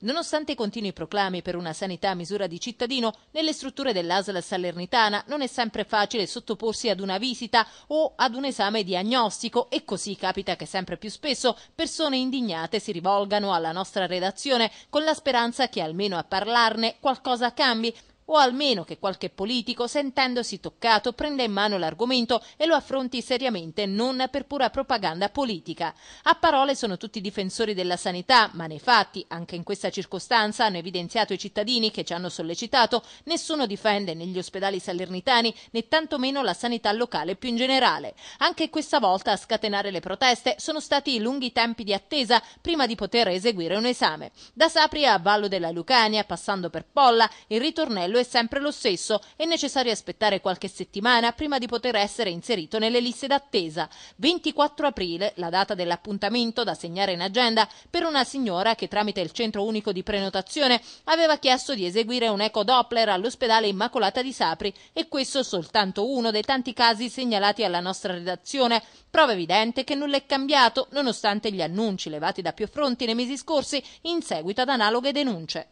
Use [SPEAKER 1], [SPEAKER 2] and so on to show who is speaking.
[SPEAKER 1] Nonostante i continui proclami per una sanità a misura di cittadino, nelle strutture dell'ASL salernitana non è sempre facile sottoporsi ad una visita o ad un esame diagnostico e così capita che sempre più spesso persone indignate si rivolgano alla nostra redazione con la speranza che almeno a parlarne qualcosa cambi, o almeno che qualche politico, sentendosi toccato, prenda in mano l'argomento e lo affronti seriamente, non per pura propaganda politica. A parole sono tutti difensori della sanità, ma nei fatti, anche in questa circostanza, hanno evidenziato i cittadini che ci hanno sollecitato, nessuno difende negli ospedali salernitani né tantomeno la sanità locale più in generale. Anche questa volta a scatenare le proteste sono stati i lunghi tempi di attesa prima di poter eseguire un esame. Da Sapria a Vallo della Lucania, passando per Polla, il ritornello livello è sempre lo stesso, è necessario aspettare qualche settimana prima di poter essere inserito nelle liste d'attesa. 24 aprile, la data dell'appuntamento da segnare in agenda per una signora che tramite il centro unico di prenotazione aveva chiesto di eseguire un eco Doppler all'ospedale Immacolata di Sapri e questo soltanto uno dei tanti casi segnalati alla nostra redazione. Prova evidente che nulla è cambiato nonostante gli annunci levati da più fronti nei mesi scorsi in seguito ad analoghe denunce.